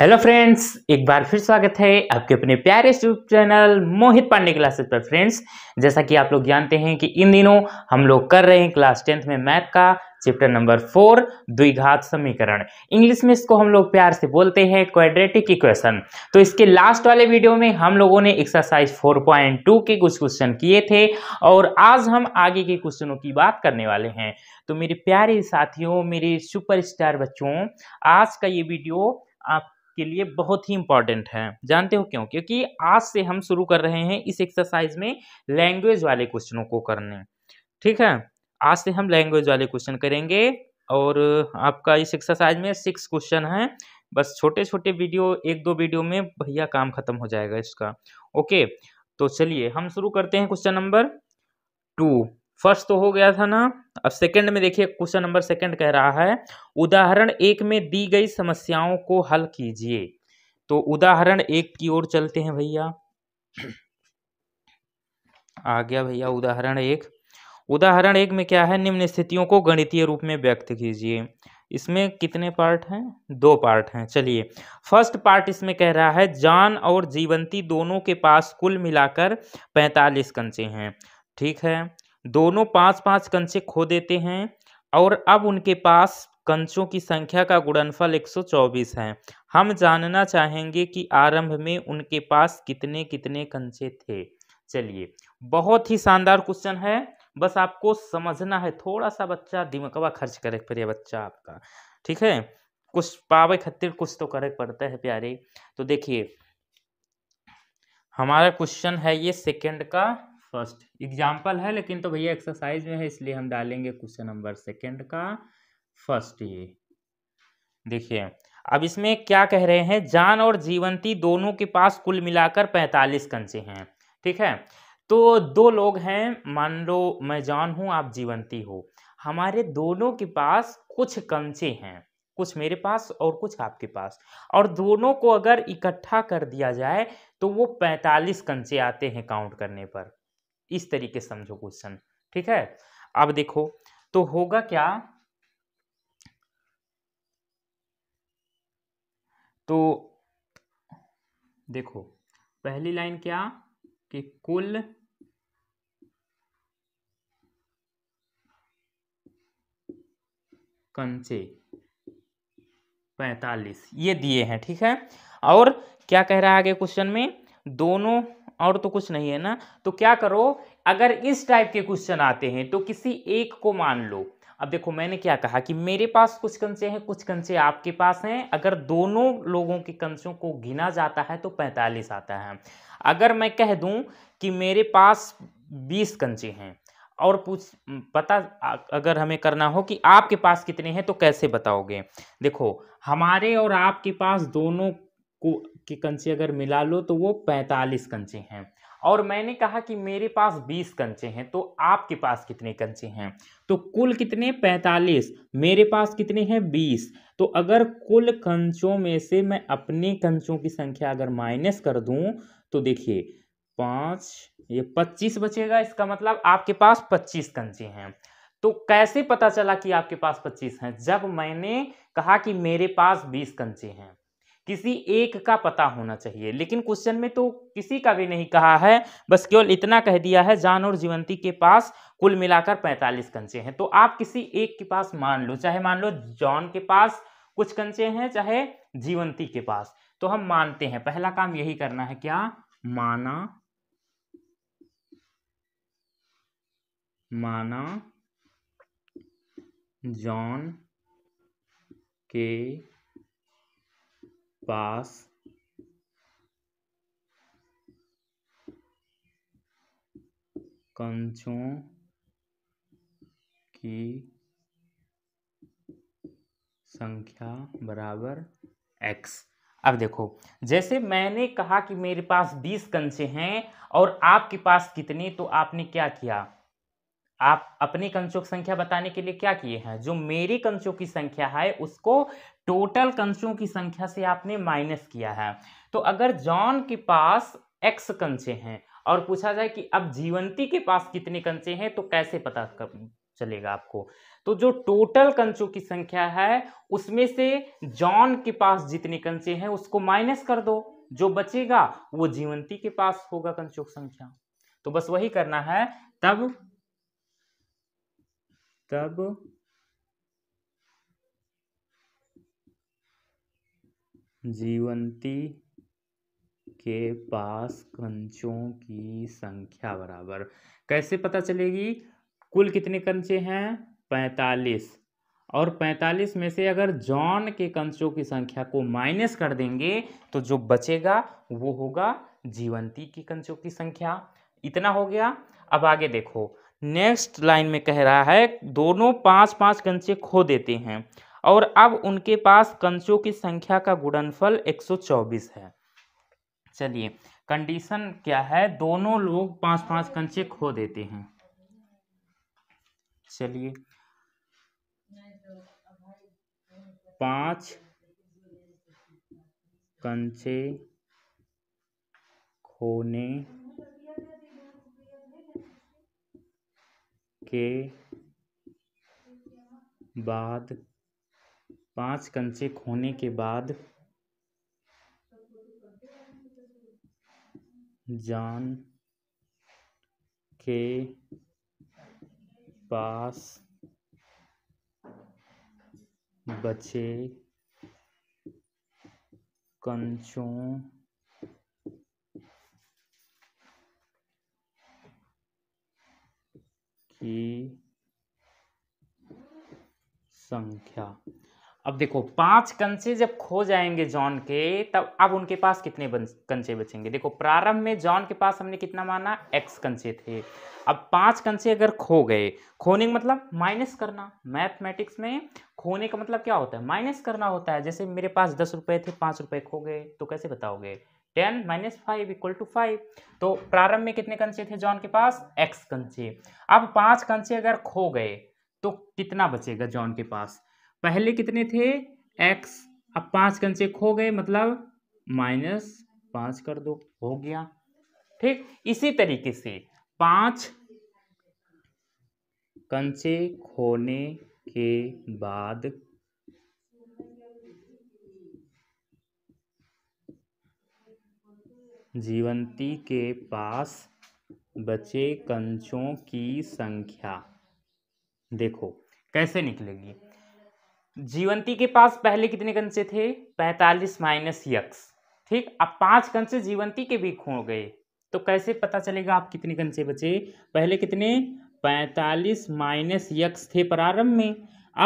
hello friends एक बार फिर स्वागत है आपके अपने प्यारे YouTube channel Mohit Pandey classes पर फ्रेंड्स जैसा कि आप लोग जानते हैं कि इन दिनों हम लोग कर रहे हैं क्लास टेंथ में मैथ का चैप्टर नंबर फोर द्विघात समीकरण इंग्लिश में इसको हम लोग प्यार से बोलते हैं क्वाड्रेटिक इक्वेशन तो इसके लास्ट वाले वीडियो में हम लोगों ने एक्सरसाइज 4.2 के कुछ क्वेश्चन किए थे और आज हम आगे के क्वेश्चनों की बात करने वाले हैं तो मेरे प्यारे साथियों मेरे सुपरस्टार बच्चों आज का ये वीडियो आप के लिए बहुत ही इंपॉर्टेंट है जानते हो क्यों क्योंकि आज से हम शुरू कर रहे हैं इस एक्सरसाइज में लैंग्वेज वाले क्वेश्चनों को करने ठीक है आज से हम लैंग्वेज वाले क्वेश्चन करेंगे और आपका इस एक्सरसाइज में सिक्स क्वेश्चन है बस छोटे छोटे वीडियो एक दो वीडियो में भैया काम खत्म हो जाएगा इसका ओके तो चलिए हम शुरू करते हैं क्वेश्चन नंबर टू फर्स्ट तो हो गया था ना अब सेकंड में देखिए क्वेश्चन नंबर सेकंड कह रहा है उदाहरण एक में दी गई समस्याओं को हल कीजिए तो उदाहरण एक की ओर चलते हैं भैया आ गया भैया उदाहरण एक उदाहरण एक में क्या है निम्न स्थितियों को गणितीय रूप में व्यक्त कीजिए इसमें कितने पार्ट हैं दो पार्ट हैं चलिए फर्स्ट पार्ट इसमें कह रहा है जान और जीवंती दोनों के पास कुल मिलाकर पैंतालीस कंचे हैं ठीक है दोनों पाँच पाँच कंचे खो देते हैं और अब उनके पास कंचों की संख्या का गुणनफल 124 है हम जानना चाहेंगे कि आरंभ में उनके पास कितने कितने कंचे थे चलिए बहुत ही शानदार क्वेश्चन है बस आपको समझना है थोड़ा सा बच्चा दिमकवा खर्च करे प्रिय बच्चा आपका ठीक है कुछ पावे खतिर कुछ तो करे पड़ता है प्यारे तो देखिए हमारा क्वेश्चन है ये सेकंड का फर्स्ट एग्जाम्पल है लेकिन तो भैया एक्सरसाइज में है इसलिए हम डालेंगे क्वेश्चन नंबर सेकेंड का फर्स्ट ये देखिए अब इसमें क्या कह रहे हैं जान और जीवंती दोनों के पास कुल मिलाकर पैंतालीस कंचे हैं ठीक है तो दो लोग हैं मान लो मैं जान हूँ आप जीवंती हो हमारे दोनों के पास कुछ कंचे हैं कुछ मेरे पास और कुछ आपके पास और दोनों को अगर इकट्ठा कर दिया जाए तो वो पैंतालीस कंचे आते हैं काउंट करने पर इस तरीके से समझो क्वेश्चन ठीक है अब देखो तो होगा क्या तो देखो पहली लाइन क्या कि कुल कंचे पैतालीस ये दिए हैं ठीक है और क्या कह रहा है आगे क्वेश्चन में दोनों और तो कुछ नहीं है ना तो क्या करो अगर इस टाइप के क्वेश्चन आते हैं तो किसी एक को मान लो अब देखो मैंने क्या कहा कि मेरे पास कुछ कंचे हैं कुछ कंचे आपके पास हैं अगर दोनों लोगों के कंचों को गिना जाता है तो पैंतालीस आता है अगर मैं कह दूं कि मेरे पास बीस कंचे हैं और पूछ पता अगर हमें करना हो कि आपके पास कितने हैं तो कैसे बताओगे देखो हमारे और आपके पास दोनों को के कंचे अगर मिला लो तो वो पैंतालीस कंचे हैं और मैंने कहा कि मेरे पास बीस कंचे हैं तो आपके पास कितने कंचे हैं तो कुल कितने पैंतालीस मेरे पास कितने हैं बीस तो अगर कुल कंचों में से मैं अपने कंचों की संख्या अगर माइनस कर दूं तो देखिए पाँच ये पच्चीस बचेगा इसका मतलब आपके पास पच्चीस कंचे हैं तो कैसे पता चला कि आपके पास पच्चीस हैं जब मैंने कहा कि मेरे पास बीस कंचे हैं किसी एक का पता होना चाहिए लेकिन क्वेश्चन में तो किसी का भी नहीं कहा है बस केवल इतना कह दिया है जान और जीवंती के पास कुल मिलाकर 45 कंचे हैं तो आप किसी एक के पास मान लो चाहे मान लो जॉन के पास कुछ कंचे हैं चाहे जीवंती के पास तो हम मानते हैं पहला काम यही करना है क्या माना माना जॉन के पास कंचों की संख्या बराबर एक्स अब देखो जैसे मैंने कहा कि मेरे पास बीस कंचे हैं और आपके पास कितने तो आपने क्या किया आप अपने कंचों की संख्या बताने के लिए क्या किए हैं जो मेरे कंचों की संख्या है उसको टोटल कंचों की संख्या से आपने माइनस किया है तो अगर जॉन के पास एक्स कंचे हैं और पूछा जाए कि अब जीवंती के पास कितने कंचे हैं तो कैसे पता कर चलेगा आपको तो जो टोटल कंचों की संख्या है उसमें से जॉन के पास जितने कंचे हैं उसको माइनस कर दो जो बचेगा वो जीवंती के पास होगा कंचों की संख्या तो बस वही करना है तब तब जीवंती के पास कंचों की संख्या बराबर कैसे पता चलेगी कुल कितने कंचे हैं पैंतालीस और पैंतालीस में से अगर जॉन के कंचों की संख्या को माइनस कर देंगे तो जो बचेगा वो होगा जीवंती की कंचों की संख्या इतना हो गया अब आगे देखो नेक्स्ट लाइन में कह रहा है दोनों पांच पांच कंचे खो देते हैं और अब उनके पास कंचों की संख्या का गुणनफल 124 है चलिए कंडीशन क्या है दोनों लोग पांच पांच कंचे खो देते हैं चलिए पांच कंचे खोने के बाद पांच कंचे खोने के बाद जान के पास बचे कंचों की संख्या अब देखो पांच कंचे जब खो जाएंगे जॉन के तब अब उनके पास कितने कंचे बचेंगे देखो प्रारंभ में जॉन के पास हमने कितना माना एक्स कंचे थे अब पांच कंचे अगर खो गए खोने का मतलब माइनस करना मैथमेटिक्स में खोने का मतलब क्या होता है माइनस करना होता है जैसे मेरे पास दस रुपये थे पाँच रुपये खो गए तो कैसे बताओगे ten minus five equal to five तो प्रारंभ में कितने कंचे थे जॉन के पास एक्स कंचे अब पांच कंचे अगर खो गए तो कितना बचेगा जॉन के पास पहले कितने थे एक्स अब पाँच कंचे खो गए मतलब माइनस पाँच कर दो हो गया ठीक इसी तरीके से पाँच कंचे खोने के बाद जीवंती के पास बचे कंचों की संख्या देखो कैसे निकलेगी जीवंती के पास पहले कितने कंसे थे पैंतालीस माइनस यक्स ठीक अब पांच कंसे जीवंती के भी खो गए तो कैसे पता चलेगा आप कितने कंसे बचे पहले कितने पैंतालीस माइनस यक्स थे प्रारंभ में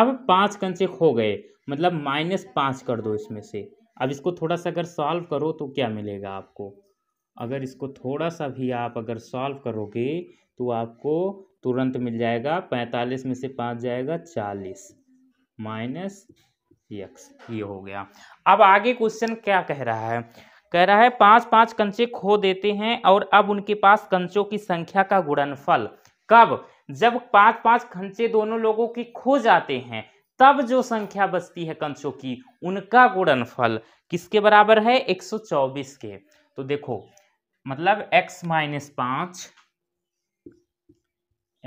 अब पाँच कंचे खो गए मतलब माइनस पाँच कर दो इसमें से अब इसको थोड़ा सा अगर सॉल्व करो तो क्या मिलेगा आपको अगर इसको थोड़ा सा भी आप अगर सॉल्व करोगे तो आपको तुरंत मिल जाएगा पैंतालीस में से पाँच जाएगा चालीस माइनस एक्स ये हो गया अब आगे क्वेश्चन क्या कह रहा है कह रहा है पांच पांच कंचे खो देते हैं और अब उनके पास कंचों की संख्या का गुणनफल कब जब पांच पांच कंचे दोनों लोगों के खो जाते हैं तब जो संख्या बचती है कंचों की उनका गुणनफल किसके बराबर है 124 के तो देखो मतलब x माइनस पाँच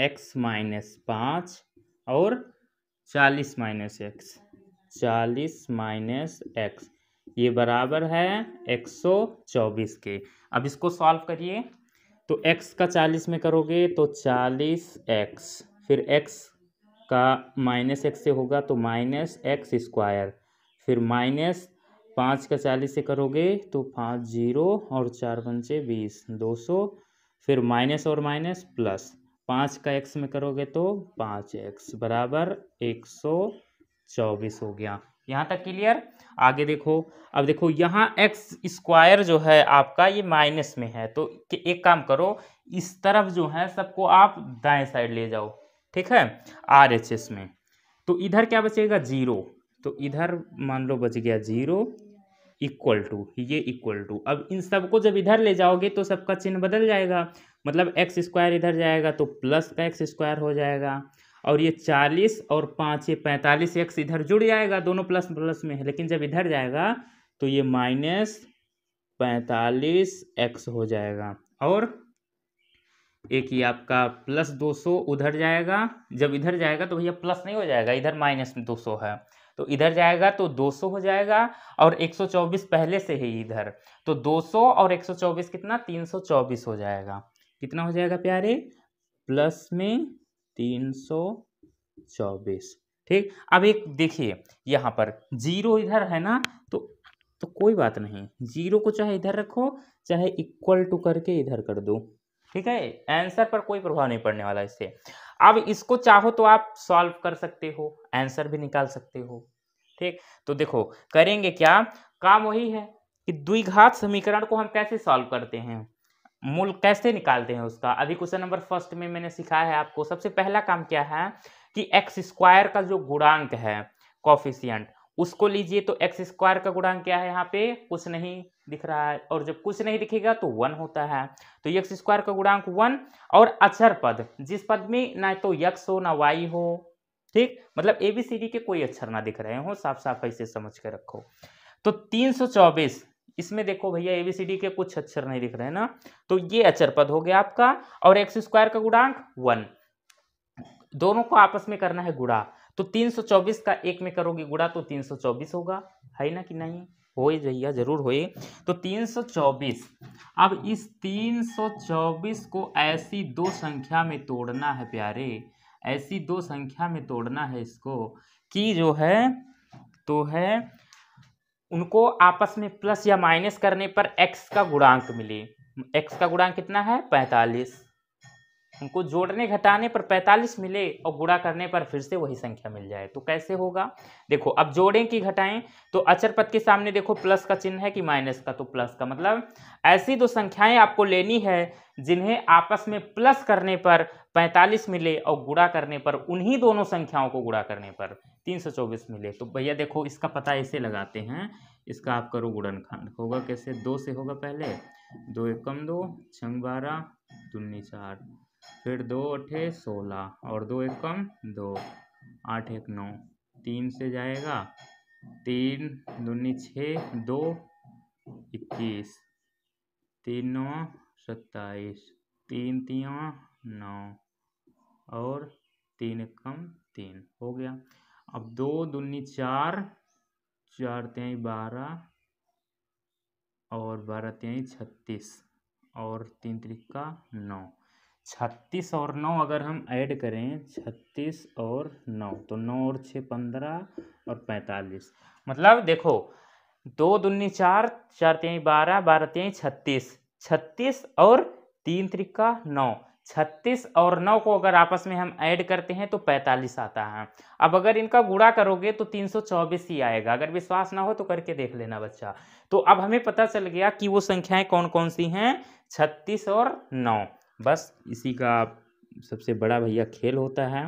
एक्स माइनस पाँच और चालीस माइनस एक्स चालीस माइनस एक्स ये बराबर है एक सौ चौबीस के अब इसको सॉल्व करिए तो एक्स का चालीस में करोगे तो चालीस एक्स फिर एक्स का माइनस एक्स से होगा तो माइनस एक्स स्क्वायर फिर माइनस पाँच का चालीस से करोगे तो पाँच जीरो और चार पंचे बीस दो सौ फिर माइनस और माइनस प्लस पाँच का एक्स में करोगे तो पाँच एक्स बराबर एक सौ चौबीस हो गया यहाँ तक क्लियर आगे देखो अब देखो यहाँ एक्स स्क्वायर जो है आपका ये माइनस में है तो एक काम करो इस तरफ जो है सबको आप दाएं साइड ले जाओ ठीक है आर एच एस में तो इधर क्या बचेगा जीरो तो इधर मान लो बच गया जीरो इक्वल टू ये इक्वल टू अब इन सबको जब इधर ले जाओगे तो सबका चिन्ह बदल जाएगा मतलब एक्स स्क्वायर इधर जाएगा तो प्लस का एक्स स्क्वायर हो जाएगा और ये चालीस और पाँच ये पैंतालीस एक्स इधर जुड़ जाएगा दोनों प्लस प्लस में है लेकिन जब इधर जाएगा तो ये माइनस पैंतालीस एक्स हो जाएगा और एक ही आपका प्लस दो सौ उधर जाएगा जब इधर जाएगा तो भैया प्लस नहीं हो जाएगा इधर माइनस दो सौ है तो इधर जाएगा तो 200 हो जाएगा और 124 पहले से ही इधर तो 200 और 124 कितना 324 हो जाएगा कितना हो जाएगा प्यारे प्लस में तीन सौ चौबीस ठीक अब एक देखिए यहाँ पर जीरो इधर है ना तो तो कोई बात नहीं जीरो को चाहे इधर रखो चाहे इक्वल टू करके इधर कर दो ठीक है आंसर पर कोई प्रभाव नहीं पड़ने वाला इससे अब इसको चाहो तो आप सॉल्व कर सकते हो आंसर भी निकाल सकते हो ठीक तो देखो करेंगे क्या काम वही है कि द्विघात समीकरण को हम कैसे सॉल्व करते हैं मूल कैसे निकालते हैं उसका अभी क्वेश्चन नंबर फर्स्ट में मैंने सिखाया है आपको सबसे पहला काम क्या है कि एक्स स्क्वायर का जो गुणांक है कॉफिशियंट उसको लीजिए तो एक्स स्क्वायर का गुणांक क्या है यहाँ पे कुछ नहीं दिख रहा है और जब कुछ नहीं दिखेगा तो वन होता है तो एक स्क्वायर का गुणांक वन और अक्षर पद जिस पद में ना तो यक्स हो ना वाई हो ठीक मतलब ए बी सी डी के कोई अक्षर ना दिख रहे हो साफ साफ ऐसे समझ के रखो तो तीन सौ चौबीस इसमें देखो भैया एबीसीडी के कुछ अक्षर नहीं दिख रहे हैं ना तो ये अचर पद हो गया आपका और एक्स स्क्वायर का गुणांक वन दोनों को आपस में करना है गुड़ा तो 324 का एक में करोगे गुड़ा तो 324 होगा है ना कि नहीं हो भैया जरूर होए तो 324 अब इस 324 को ऐसी दो संख्या में तोड़ना है प्यारे ऐसी दो संख्या में तोड़ना है इसको कि जो है तो है उनको आपस में प्लस या माइनस करने पर एक्स का गुणांक मिले एक्स का गुणांक कितना है पैंतालीस उनको जोड़ने घटाने पर 45 मिले और गुणा करने पर फिर से वही संख्या मिल जाए तो कैसे होगा देखो अब जोड़ें कि घटाएं तो अचर पद के सामने देखो प्लस का चिन्ह है कि माइनस का तो प्लस का मतलब ऐसी दो संख्याएं आपको लेनी है जिन्हें आपस में प्लस करने पर 45 मिले और गुणा करने पर उन्हीं दोनों संख्याओं को गुणा करने पर तीन मिले तो भैया देखो इसका पता ऐसे लगाते हैं इसका आप करो गुड़न होगा कैसे दो से होगा पहले दो एक कम दो छंग बारह दुन्नी चार फिर दो अठे सोलह और दो एक कम दो आठ एक नौ तीन से जाएगा तीन दूनी छः दो इक्कीस तीन नौ सत्ताईस तीन तीन नौ और तीन कम तीन हो गया अब दो दूनी चार चार त्याई बारह और बारह त्याई छत्तीस और तीन त्रिका नौ छत्तीस और नौ अगर हम ऐड करें छत्तीस और नौ तो नौ और छः पंद्रह और पैंतालीस मतलब देखो दो दुनी चार चार तेई बारह बारह तेई छत्तीस छत्तीस और तीन त्रिका नौ छत्तीस और नौ को अगर आपस में हम ऐड करते हैं तो पैंतालीस आता है अब अगर इनका गुड़ा करोगे तो तीन सौ चौबीस ही आएगा अगर विश्वास ना हो तो करके देख लेना बच्चा तो अब हमें पता चल गया कि वो संख्याएं कौन कौन सी हैं छत्तीस और नौ बस इसी का सबसे बड़ा भैया खेल होता है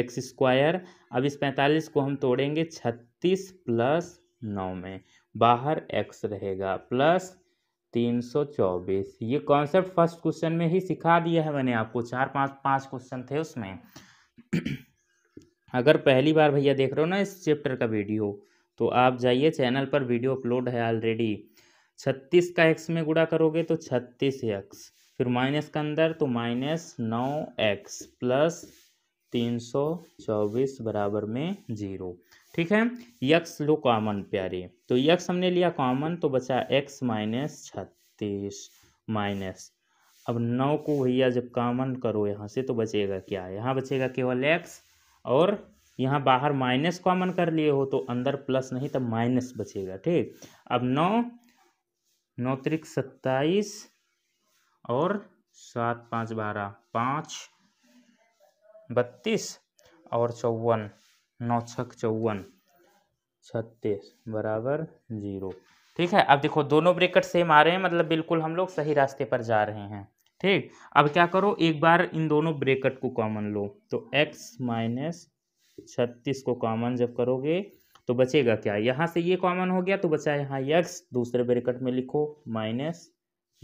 एक्स स्क्वायर अब इस पैंतालीस को हम तोड़ेंगे छत्तीस प्लस नौ में बाहर एक्स रहेगा प्लस तीन सौ चौबीस ये कॉन्सेप्ट फर्स्ट क्वेश्चन में ही सिखा दिया है मैंने आपको चार पाँच पाँच क्वेश्चन थे उसमें अगर पहली बार भैया देख रहे हो ना इस चैप्टर का वीडियो तो आप जाइए चैनल पर वीडियो अपलोड है ऑलरेडी छत्तीस का एक्स में गुड़ा करोगे तो छत्तीस एक्स फिर माइनस के अंदर तो माइनस नौ एक्स प्लस तीन सौ चौबीस बराबर में जीरो ठीक है यक्स लो कॉमन प्यारे तो यक्स हमने लिया कॉमन तो बचा एक्स माइनस छत्तीस माइनस अब नौ को भैया जब कॉमन करो यहाँ से तो बचेगा क्या यहाँ बचेगा केवल एक्स और यहाँ बाहर माइनस कॉमन कर लिए हो तो अंदर प्लस नहीं तब माइनस बचेगा ठीक अब नौ नौ त्रिक सत्ताईस और सात पाँच बारह पाँच बत्तीस और चौवन नौ छक चौवन छत्तीस बराबर जीरो ठीक है अब देखो दोनों ब्रेकेट सेम आ रहे हैं मतलब बिल्कुल हम लोग सही रास्ते पर जा रहे हैं ठीक अब क्या करो एक बार इन दोनों ब्रेकेट को कॉमन लो तो x माइनस छत्तीस को कॉमन जब करोगे तो बचेगा क्या यहाँ से ये कॉमन हो गया तो बचा यहाँ यक्स दूसरे ब्रेकेट में लिखो माइनस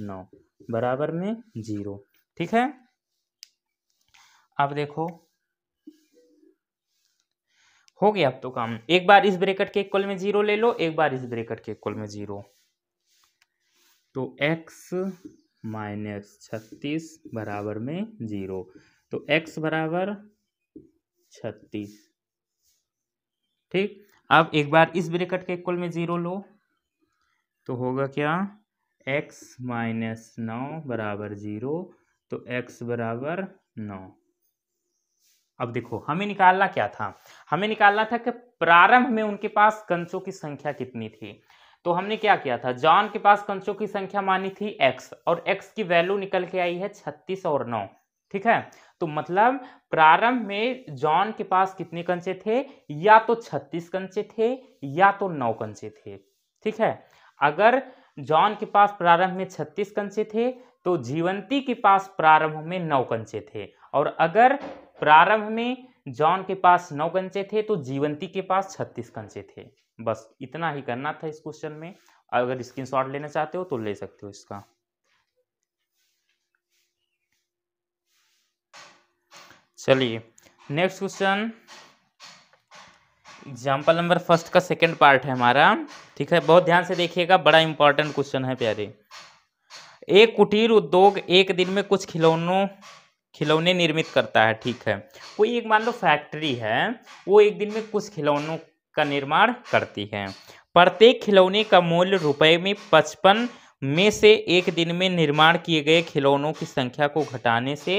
नौ बराबर में जीरो ठीक है अब देखो हो गया अब तो काम एक बार इस ब्रेकेट के इक्वल में जीरो ले लो एक बार इस ब्रेकेट के इक्वल में जीरो तो एक्स माइनस छत्तीस बराबर में जीरो तो एक्स बराबर छत्तीस ठीक अब एक बार इस ब्रेकेट के इक्वल में जीरो लो तो होगा क्या एक्स माइनस नौ बराबर ज़ीरो तो एक्स बराबर नौ अब देखो हमें निकालना क्या था हमें निकालना था कि प्रारंभ में उनके पास कंचों की संख्या कितनी थी तो हमने क्या किया था जॉन के पास कंचों की संख्या मानी थी एक्स और एक्स की वैल्यू निकल के आई है छत्तीस और नौ ठीक है तो मतलब प्रारंभ में जॉन के पास कितने कंचे थे या तो छत्तीस कंचे थे या तो नौ कंचे थे ठीक है अगर जॉन के पास प्रारंभ में छत्तीस कंचे थे तो जीवंती के पास प्रारंभ में नौ कंचे थे और अगर प्रारंभ में जॉन के पास नौ कंचे थे तो जीवंती के पास छत्तीस कंचे थे बस इतना ही करना था इस क्वेश्चन में अगर स्क्रीनशॉट लेना चाहते हो तो ले सकते हो इसका चलिए next question example number first का सेकेंड पार्ट है हमारा ठीक है बहुत ध्यान से देखिएगा बड़ा इंपॉर्टेंट क्वेश्चन है प्यारे एक कुटीर उद्योग एक दिन में कुछ खिलौनों खिलौने निर्मित करता है ठीक है कोई एक मान लो फैक्ट्री है वो एक दिन में कुछ खिलौनों का निर्माण करती है प्रत्येक खिलौने का मूल्य रुपए में पचपन में से एक दिन में निर्माण किए गए खिलौनों की संख्या को घटाने से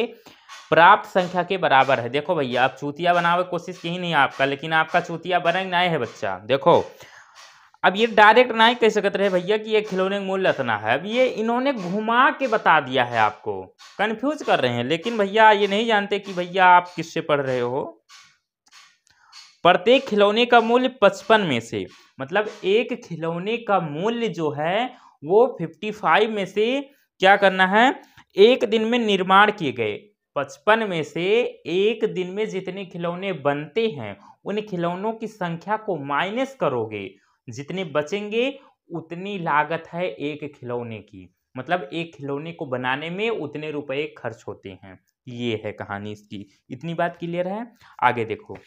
प्राप्त संख्या के बराबर है देखो भैया आप चूतिया बनावे कोशिश की नहीं आपका लेकिन आपका चूतिया बनाई नाय है बच्चा देखो अब ये डायरेक्ट ना ही कह सकते रहे भैया कि ये खिलौने का मूल्य इतना है अब ये इन्होंने घुमा के बता दिया है आपको कंफ्यूज कर रहे हैं लेकिन भैया ये नहीं जानते कि भैया आप किससे पढ़ रहे हो प्रत्येक खिलौने का मूल्य पचपन में से मतलब एक खिलौने का मूल्य जो है वो फिफ्टी फाइव में से क्या करना है एक दिन में निर्माण किए गए पचपन में से एक दिन में जितने खिलौने बनते हैं उन खिलौनों की संख्या को माइनस करोगे जितने बचेंगे उतनी लागत है एक खिलौने की मतलब एक खिलौने को बनाने में उतने रुपए खर्च होते हैं ये है कहानी इसकी इतनी बात क्लियर है आगे देखो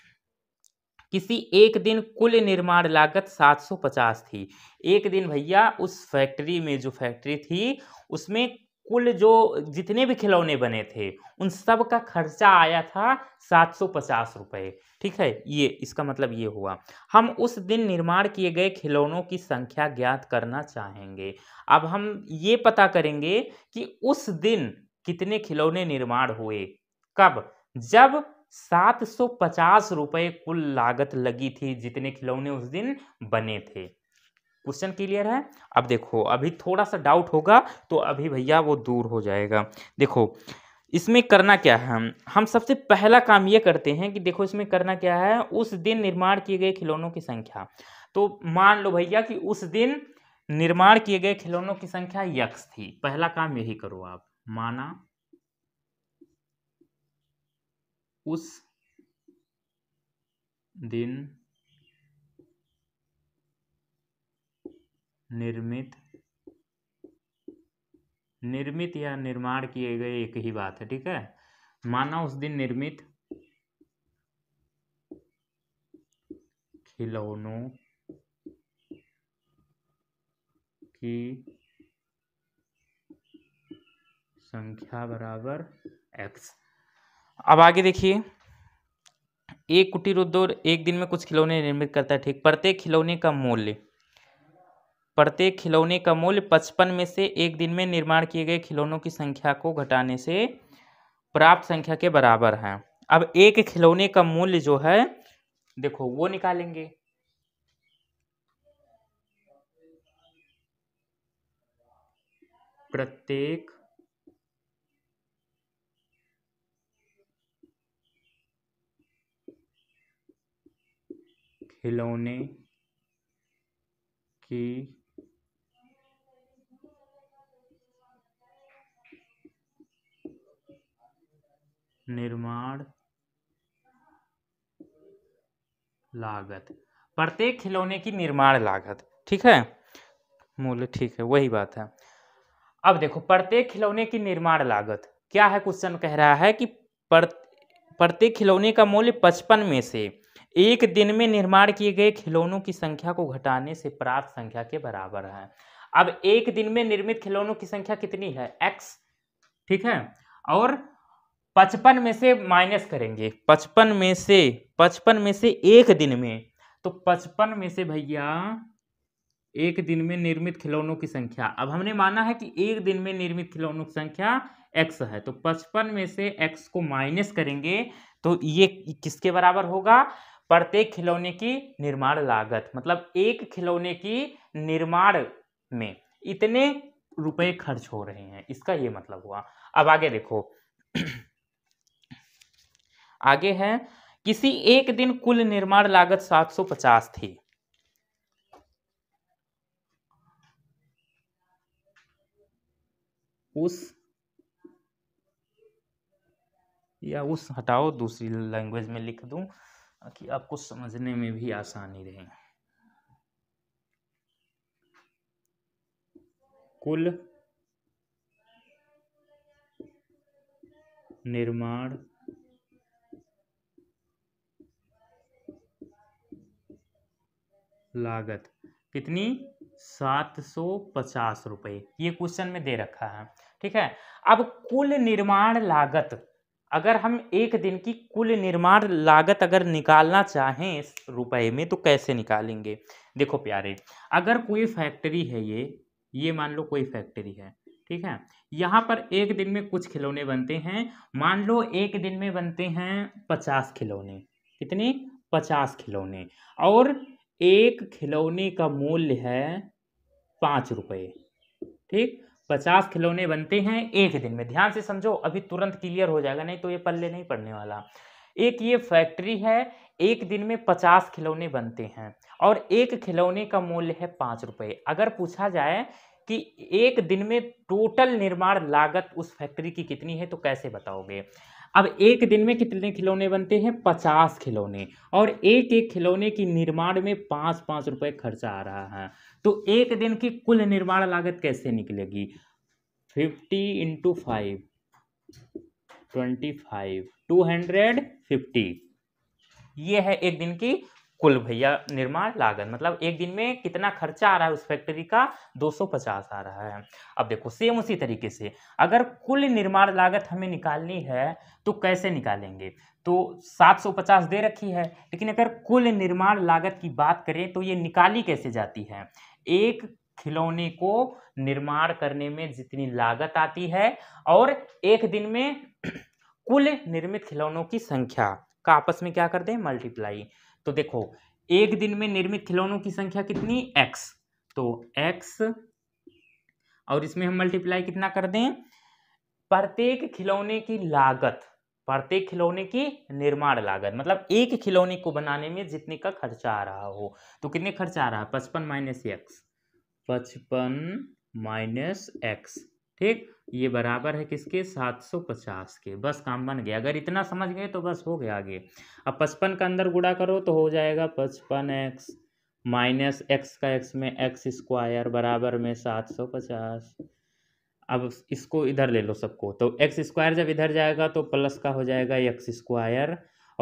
किसी एक दिन कुल निर्माण लागत 750 थी एक दिन भैया उस फैक्ट्री में जो फैक्ट्री थी उसमें कुल जो जितने भी खिलौने बने थे उन सब का खर्चा आया था सात सौ पचास रुपये ठीक है ये इसका मतलब ये हुआ हम उस दिन निर्माण किए गए खिलौनों की संख्या ज्ञात करना चाहेंगे अब हम ये पता करेंगे कि उस दिन कितने खिलौने निर्माण हुए कब जब सात सौ पचास रुपये कुल लागत लगी थी जितने खिलौने उस दिन बने थे क्वेश्चन क्लियर है अब देखो अभी थोड़ा सा डाउट होगा तो अभी भैया वो दूर हो जाएगा देखो इसमें करना क्या है हम सबसे पहला काम ये करते हैं कि देखो इसमें करना क्या है उस दिन निर्माण किए गए खिलौनों की संख्या तो मान लो भैया कि उस दिन निर्माण किए गए खिलौनों की संख्या यक्ष थी पहला काम यही करो आप माना उस दिन निर्मित निर्मित या निर्माण किए गए एक ही बात है ठीक है माना उस दिन निर्मित खिलौनों की संख्या बराबर एक्स अब आगे देखिए एक कुटीर उद्योग एक दिन में कुछ खिलौने निर्मित करता है ठीक प्रत्येक खिलौने का मूल्य प्रत्येक खिलौने का मूल्य पचपन में से एक दिन में निर्माण किए गए खिलौनों की संख्या को घटाने से प्राप्त संख्या के बराबर है अब एक खिलौने का मूल्य जो है देखो वो निकालेंगे प्रत्येक खिलौने की निर्माण लागत प्रत्येक खिलौने की निर्माण लागत ठीक है मूल्य ठीक है वही बात है अब देखो प्रत्येक खिलौने की निर्माण लागत क्या है क्वेश्चन कह रहा है कि प्रत्येक खिलौने का मूल्य पचपन में से एक दिन में निर्माण किए गए खिलौनों की संख्या को घटाने से प्राप्त संख्या के बराबर है अब एक दिन में निर्मित खिलौनों की संख्या कितनी है एक्स ठीक है और पचपन में से माइनस करेंगे पचपन में से पचपन में से एक दिन में तो पचपन में से भैया एक दिन में निर्मित खिलौनों की संख्या अब हमने माना है कि एक दिन में निर्मित खिलौनों की संख्या एक्स है तो पचपन में से एक्स को माइनस करेंगे तो ये किसके बराबर होगा प्रत्येक खिलौने की निर्माण लागत मतलब एक खिलौने की निर्माण में इतने रुपए खर्च हो रहे हैं इसका ये मतलब हुआ अब आगे देखो आगे है किसी एक दिन कुल निर्माण लागत 750 थी उस या उस हटाओ दूसरी लैंग्वेज में लिख दूं कि आपको समझने में भी आसानी रहे कुल निर्माण लागत कितनी सात सौ पचास रुपये ये क्वेश्चन में दे रखा है ठीक है अब कुल निर्माण लागत अगर हम एक दिन की कुल निर्माण लागत अगर निकालना चाहें इस रुपए में तो कैसे निकालेंगे देखो प्यारे अगर कोई फैक्ट्री है ये ये मान लो कोई फैक्ट्री है ठीक है यहाँ पर एक दिन में कुछ खिलौने बनते हैं मान लो एक दिन में बनते हैं पचास खिलौने कितने पचास खिलौने और एक खिलौने का मूल्य है पाँच रुपये ठीक पचास खिलौने बनते हैं एक दिन में ध्यान से समझो अभी तुरंत क्लियर हो जाएगा नहीं तो ये पल्ले नहीं पड़ने वाला एक ये फैक्ट्री है एक दिन में पचास खिलौने बनते हैं और एक खिलौने का मूल्य है पाँच रुपये अगर पूछा जाए कि एक दिन में टोटल निर्माण लागत उस फैक्ट्री की कितनी है तो कैसे बताओगे अब एक दिन में कितने खिलौने बनते हैं पचास खिलौने और एक एक खिलौने की निर्माण में पाँच पाँच रुपये खर्चा आ रहा है तो एक दिन की कुल निर्माण लागत कैसे निकलेगी fifty into five twenty five two hundred fifty ये है एक दिन की कुल भैया निर्माण लागत मतलब एक दिन में कितना खर्चा आ रहा है उस फैक्ट्री का 250 आ रहा है अब देखो सेम उसी तरीके से अगर कुल निर्माण लागत हमें निकालनी है तो कैसे निकालेंगे तो 750 दे रखी है लेकिन अगर कुल निर्माण लागत की बात करें तो ये निकाली कैसे जाती है एक खिलौने को निर्माण करने में जितनी लागत आती है और एक दिन में कुल निर्मित खिलौनों की संख्या का आपस में क्या कर दें मल्टीप्लाई तो देखो एक दिन में निर्मित खिलौनों की संख्या कितनी एक्स तो एक्स और इसमें हम मल्टीप्लाई कितना कर दें प्रत्येक खिलौने की लागत प्रत्येक खिलौने की निर्माण लागत मतलब एक खिलौने को बनाने में जितने का खर्चा आ रहा हो तो कितने खर्चा आ रहा है पचपन माइनस एक्स पचपन माइनस एक्स ठीक ये बराबर है किसके 750 के बस काम बन गया अगर इतना समझ गए तो बस हो गया आगे अब पचपन का अंदर गुड़ा करो तो हो जाएगा पचपन एक्स माइनस एक्स का एक्स में एक्स स्क्वायर बराबर में सात सौ पचास अब इसको इधर ले लो सबको तो एक्स स्क्वायर जब इधर जाएगा तो प्लस का हो जाएगा एक्स स्क्वायर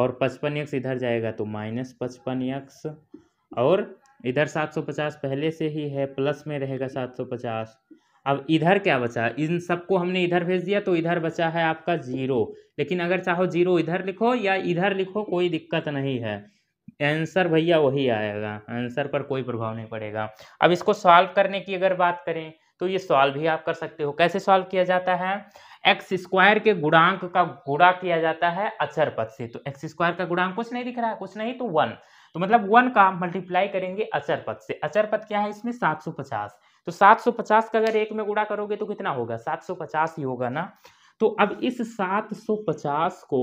और पचपन एक्स इधर जाएगा तो माइनस पचपन एक्स और इधर सात सौ पचास पहले से ही है प्लस में रहेगा सात सौ पचास अब इधर क्या बचा इन सबको हमने इधर भेज दिया तो इधर बचा है आपका जीरो लेकिन अगर चाहो जीरो इधर लिखो या इधर लिखो कोई दिक्कत नहीं है आंसर भैया वही आएगा आंसर पर कोई प्रभाव नहीं पड़ेगा अब इसको सॉल्व करने की अगर बात करें तो ये सॉल्व भी आप कर सकते हो कैसे सॉल्व किया जाता है एक्स स्क्वायर के गुणांक का गुणा किया जाता है अचर पद से तो एक्स स्क्वायर का गुणांक कुछ नहीं दिख रहा है कुछ नहीं तो वन तो मतलब वन का मल्टीप्लाई करेंगे अचर पद से अचर पद क्या है इसमें सात सौ पचास तो 750 का अगर एक में गुड़ा करोगे तो कितना होगा 750 ही होगा ना तो अब इस 750 को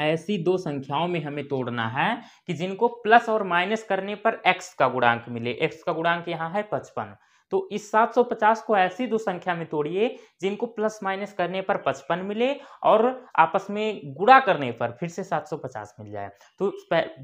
ऐसी दो संख्याओं में हमें तोड़ना है कि जिनको प्लस और माइनस करने पर एक्स का गुणांक मिले एक्स का गुणांक यहाँ है पचपन तो इस 750 को ऐसी दो संख्या में तोड़िए जिनको प्लस माइनस करने पर 55 मिले और आपस में गुड़ा करने पर फिर से 750 मिल जाए तो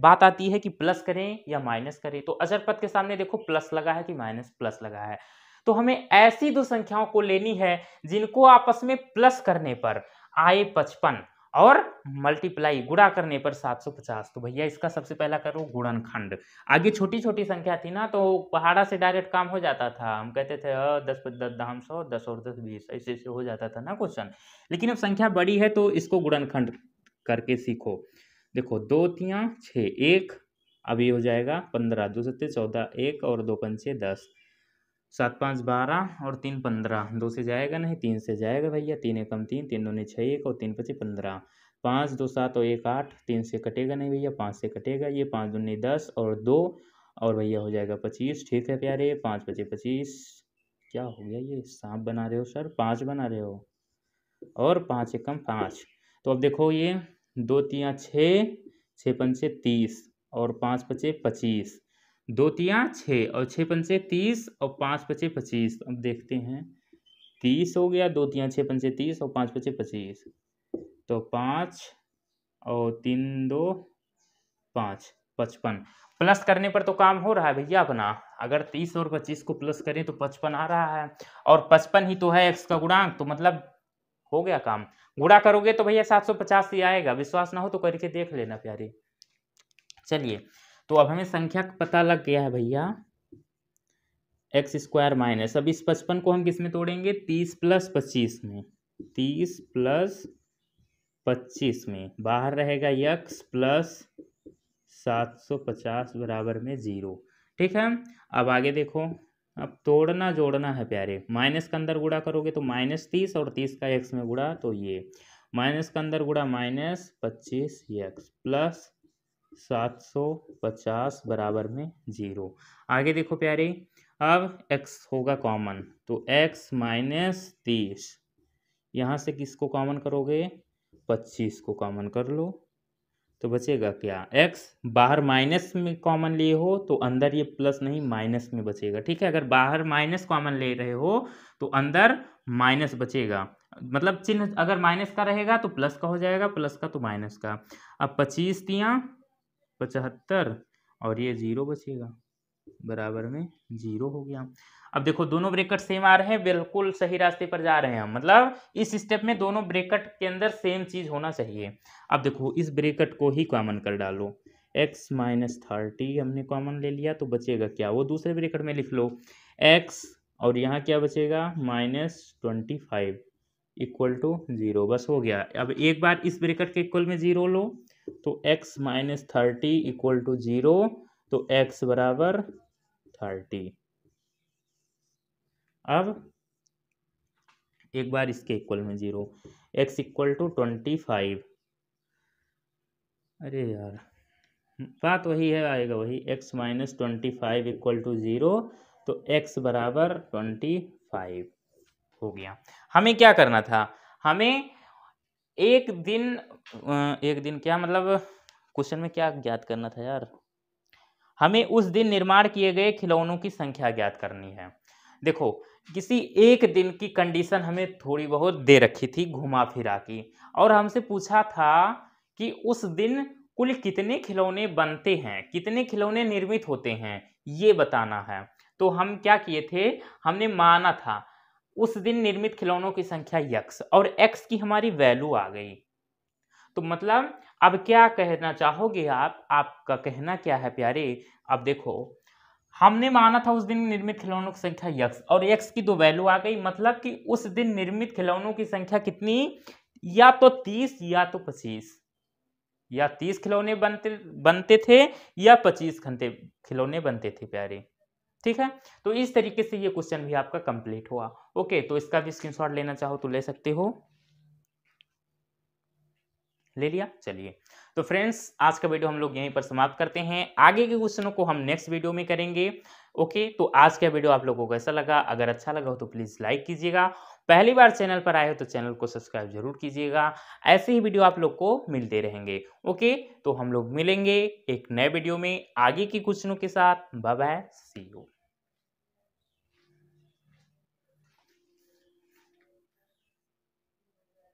बात आती है कि प्लस करें या माइनस करें तो अजर पद के सामने देखो प्लस लगा है कि माइनस प्लस लगा है तो हमें ऐसी दो संख्याओं को लेनी है जिनको आपस में प्लस करने पर आए पचपन और मल्टीप्लाई गुड़ा करने पर 750 तो भैया इसका सबसे पहला करो गुणनखंड आगे छोटी छोटी संख्या थी ना तो पहाड़ा से डायरेक्ट काम हो जाता था हम कहते थे दस दस दाम सौ दस और दस बीस ऐसे ऐसे हो जाता था ना क्वेश्चन लेकिन अब संख्या बड़ी है तो इसको गुणनखंड करके सीखो देखो दो तिया छः एक अभी हो जाएगा पंद्रह दो सत्य चौदह एक और दो पंचे दस सात पाँच बारह और तीन पंद्रह दो से जाएगा नहीं तीन से जाएगा भैया तीन एकम तीन तीन दोनों छः एक और तीन पचे पंद्रह पाँच दो सात और एक आठ तीन से कटेगा नहीं भैया पाँच से कटेगा ये पाँच नहीं दस और दो और भैया हो जाएगा पच्चीस ठीक है प्यारे पाँच बजे पच्चीस क्या हो गया ये सांप बना रहे हो सर पाँच बना रहे हो और पाँच एकम पाँच तो अब देखो ये दो तीन छः छः पंचे तीस और पाँच पचे पच्चीस दो तिया छः और छः पंचे तीस और पाँच पचे पच्चीस अब देखते हैं तीस हो गया तिया छः पंचे तीस और पाँच पचे पच्चीस तो पाँच और तीन दो पाँच पचपन प्लस करने पर तो काम हो रहा है भैया अपना अगर तीस और पच्चीस को प्लस करें तो पचपन आ रहा है और पचपन ही तो है एक्स का गुणांक तो मतलब हो गया काम गुणा करोगे तो भैया सात सौ पचास ही आएगा विश्वास ना हो तो करके देख लेना प्यारे चलिए तो अब हमें संख्या पता लग गया है भैया एक्स स्क्वायर माइनस अब इस पचपन को हम किस में तोड़ेंगे तीस प्लस पच्चीस में तीस प्लस पच्चीस में बाहर रहेगा यक्स प्लस सात सौ पचास बराबर में ज़ीरो ठीक है अब आगे देखो अब तोड़ना जोड़ना है प्यारे माइनस का अंदर गुड़ा करोगे तो माइनस तीस और तीस का एक्स में गुड़ा तो ये माइनस का अंदर गुड़ा माइनस पच्चीस यक्स प्लस सात सौ पचास बराबर में जीरो आगे देखो प्यारे अब एक्स होगा कॉमन तो एक्स माइनस तीस यहाँ से किसको कॉमन करोगे पच्चीस को कॉमन कर लो तो बचेगा क्या एक्स बाहर माइनस में कॉमन लिए हो तो अंदर ये प्लस नहीं माइनस में बचेगा ठीक है अगर बाहर माइनस कॉमन ले रहे हो तो अंदर माइनस बचेगा मतलब चिन्ह अगर माइनस का रहेगा तो प्लस का हो जाएगा प्लस का तो माइनस का अब पच्चीस दिया पचहत्तर और ये जीरो बचेगा बराबर में जीरो हो गया अब देखो दोनों ब्रेकट सेम आ रहे हैं बिल्कुल सही रास्ते पर जा रहे हैं हम मतलब इस स्टेप में दोनों ब्रेकट के अंदर सेम चीज होना चाहिए अब देखो इस ब्रेकट को ही कॉमन कर डालो एक्स माइनस थर्टी हमने कॉमन ले लिया तो बचेगा क्या वो दूसरे ब्रेकट में लिख लो एक्स और यहाँ क्या बचेगा minus twenty five equal to zero बस हो गया अब एक बार इस ब्रेकट के इक्वल में जीरो लो तो x minus thirty equal to zero तो x बराबर थर्टी अब एक बार इसके इक्वल में zero x equal to twenty five अरे यार बात वही है आएगा वही x minus twenty five equal to zero तो x बराबर ट्वेंटी फाइव हो गया हमें क्या करना था हमें एक दिन एक दिन क्या मतलब क्वेश्चन में क्या ज्ञात करना था यार हमें उस दिन निर्माण किए गए खिलौनों की संख्या ज्ञात करनी है देखो किसी एक दिन की कंडीशन हमें थोड़ी बहुत दे रखी थी घुमा फिरा की और हमसे पूछा था कि उस दिन कुल कितने खिलौने बनते हैं कितने खिलौने निर्मित होते हैं ये बताना है तो हम क्या किए थे हमने माना था उस दिन निर्मित खिलौनों की संख्या यक्स और एक्स की हमारी वैल्यू आ गई तो मतलब अब क्या कहना चाहोगे आप आपका कहना क्या है प्यारे अब देखो हमने माना था उस दिन निर्मित खिलौनों की संख्या यक्स और यक्स की दो तो वैल्यू आ गई मतलब कि उस दिन निर्मित खिलौनों की संख्या कितनी या तो तीस या तो पच्चीस या तीस खिलौने बनते बनते थे या पच्चीस घंटे खिलौने बनते थे प्यारे ठीक है तो इस तरीके से ये क्वेश्चन भी आपका कंप्लीट हुआ ओके तो इसका भी स्क्रीनशॉट लेना चाहो तो ले सकते हो ले लिया चलिए तो फ्रेंड्स आज का वीडियो हम लोग यहीं पर समाप्त करते हैं आगे के क्वेश्चनों को हम नेक्स्ट वीडियो में करेंगे ओके तो आज का वीडियो आप लोगों को कैसा लगा अगर अच्छा लगा हो तो प्लीज़ लाइक कीजिएगा पहली बार चैनल पर आए हो तो चैनल को सब्सक्राइब जरूर कीजिएगा ऐसे ही वीडियो आप लोग को मिलते रहेंगे ओके तो हम लोग मिलेंगे एक नए वीडियो में आगे की क्वेश्चनों के साथ बाय सी यू